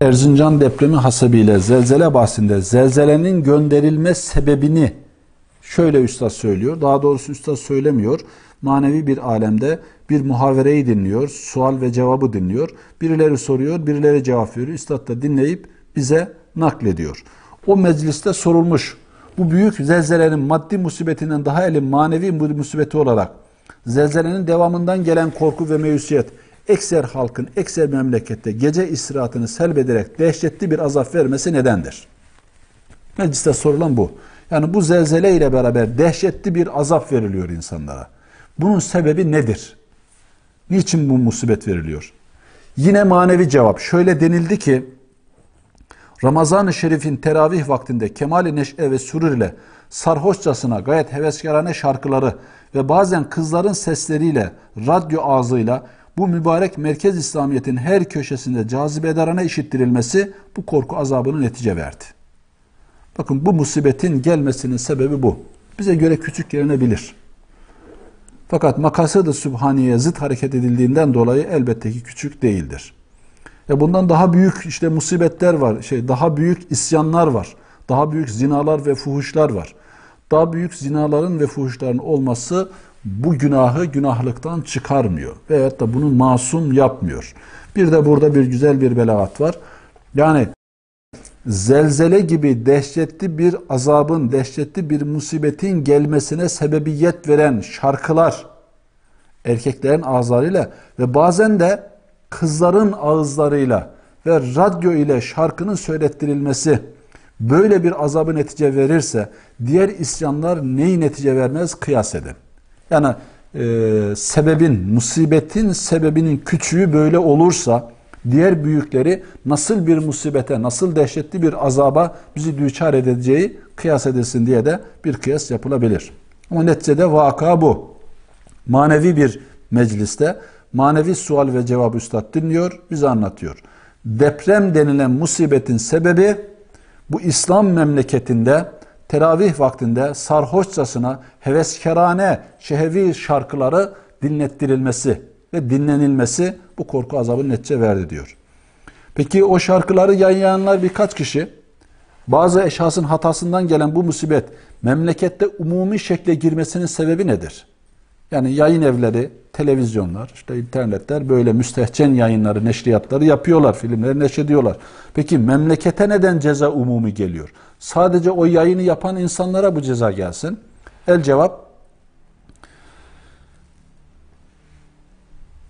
Erzincan depremi hasebiyle zelzele bahsinde zelzelenin gönderilme sebebini şöyle üstad söylüyor. Daha doğrusu üstad söylemiyor. Manevi bir alemde bir muhavereyi dinliyor. Sual ve cevabı dinliyor. Birileri soruyor, birileri cevap veriyor. Üstad da dinleyip bize naklediyor. O mecliste sorulmuş. Bu büyük zelzelenin maddi musibetinden daha elin manevi musibeti olarak zelzelenin devamından gelen korku ve meyusiyet ekser halkın, ekser memlekette gece istirahatını selbederek dehşetli bir azap vermesi nedendir? Mecliste sorulan bu. Yani bu zelzele ile beraber dehşetli bir azap veriliyor insanlara. Bunun sebebi nedir? Niçin bu musibet veriliyor? Yine manevi cevap. Şöyle denildi ki, Ramazan-ı Şerif'in teravih vaktinde kemali neşe ve sürür ile sarhoşçasına gayet heveskarane şarkıları ve bazen kızların sesleriyle, radyo ağzıyla bu mübarek merkez İslamiyet'in her köşesinde cazibedarana işittirilmesi bu korku azabını netice verdi. Bakın bu musibetin gelmesinin sebebi bu. Bize göre küçük gelinebilir. Fakat makası da Sübhaniye zıt hareket edildiğinden dolayı elbette ki küçük değildir. E bundan daha büyük işte musibetler var, şey daha büyük isyanlar var, daha büyük zinalar ve fuhuşlar var. Daha büyük zinaların ve fuhuşların olması bu günahı günahlıktan çıkarmıyor. Veyahut da bunu masum yapmıyor. Bir de burada bir güzel bir belaat var. Yani zelzele gibi dehşetli bir azabın, dehşetli bir musibetin gelmesine sebebiyet veren şarkılar erkeklerin ağızlarıyla ve bazen de kızların ağızlarıyla ve radyo ile şarkının söylettirilmesi böyle bir azabı netice verirse diğer isyanlar neyi netice vermez kıyas edin. Yani e, sebebin, musibetin sebebinin küçüğü böyle olursa diğer büyükleri nasıl bir musibete, nasıl dehşetli bir azaba bizi düçar edeceği kıyas edilsin diye de bir kıyas yapılabilir. Ama neticede vaka bu. Manevi bir mecliste manevi sual ve cevap üstad dinliyor, bize anlatıyor. Deprem denilen musibetin sebebi bu İslam memleketinde teravih vaktinde sarhoşçasına heveskerane şehevi şarkıları dinlettirilmesi ve dinlenilmesi bu korku azabı netçe verdi diyor. Peki o şarkıları yayınlayanlar birkaç kişi bazı eşhasın hatasından gelen bu musibet memlekette umumi şekle girmesinin sebebi nedir? Yani yayın evleri, televizyonlar, işte internetler böyle müstehcen yayınları, neşriyatları yapıyorlar, filmleri neşrediyorlar. Peki memlekete neden ceza umumi geliyor? Sadece o yayını yapan insanlara bu ceza gelsin. El cevap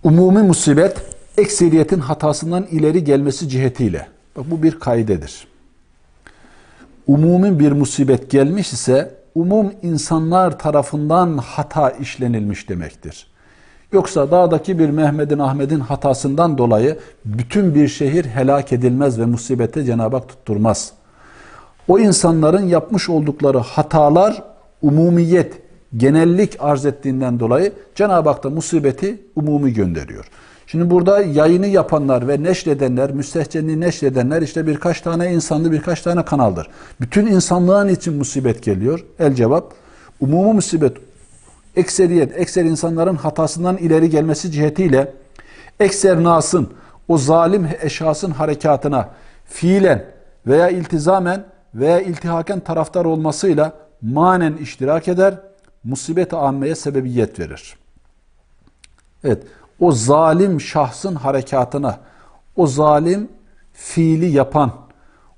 umumi musibet ekseriyetin hatasından ileri gelmesi cihetiyle. Bak bu bir kaidedir. Umumi bir musibet gelmiş ise umum insanlar tarafından hata işlenilmiş demektir. Yoksa dağdaki bir Mehmet'in Ahmet'in hatasından dolayı bütün bir şehir helak edilmez ve musibete Cenab-ı Hak tutturmaz. O insanların yapmış oldukları hatalar umumiyet, genellik arz ettiğinden dolayı Cenab-ı Hak da musibeti umumi gönderiyor. Şimdi burada yayını yapanlar ve neşredenler, müstehcenliği neşredenler işte birkaç tane insanlı birkaç tane kanaldır. Bütün insanlığın için musibet geliyor. El cevap. Umumu musibet ekseriyet, ekser insanların hatasından ileri gelmesi cihetiyle ekser nasın, o zalim eşhasın harekatına fiilen veya iltizamen veya iltihaken taraftar olmasıyla manen iştirak eder, musibet-i ammeye sebebiyet verir. Evet, o zalim şahsın harekatına, o zalim fiili yapan,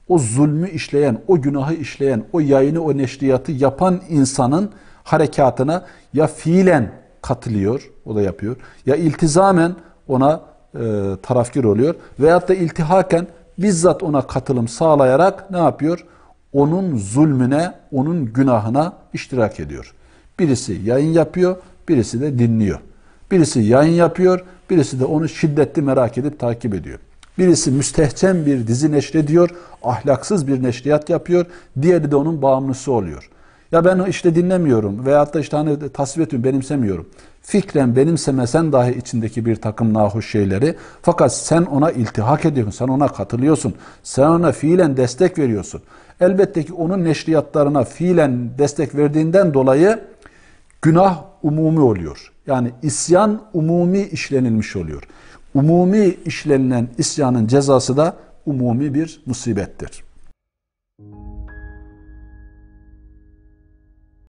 o zulmü işleyen, o günahı işleyen, o yayını, o neşriyatı yapan insanın harekatına ya fiilen katılıyor, o da yapıyor. Ya iltizamen ona e, tarafgir oluyor. Veyahut da iltihaken bizzat ona katılım sağlayarak ne yapıyor? Onun zulmüne, onun günahına iştirak ediyor. Birisi yayın yapıyor, birisi de dinliyor. Birisi yayın yapıyor, birisi de onu şiddetli merak edip takip ediyor. Birisi müstehcen bir dizi neşrediyor, ahlaksız bir neşriyat yapıyor, diğeri de onun bağımlısı oluyor. Ya ben işte dinlemiyorum veyahut da işte hani tasvip etmiyorum, benimsemiyorum. Fikren benimsemesen dahi içindeki bir takım nahoş şeyleri fakat sen ona iltihak ediyorsun, sen ona katılıyorsun, sen ona fiilen destek veriyorsun. Elbette ki onun neşriyatlarına fiilen destek verdiğinden dolayı günah umumi oluyor. Yani isyan umumi işlenilmiş oluyor. Umumi işlenilen isyanın cezası da umumi bir musibettir.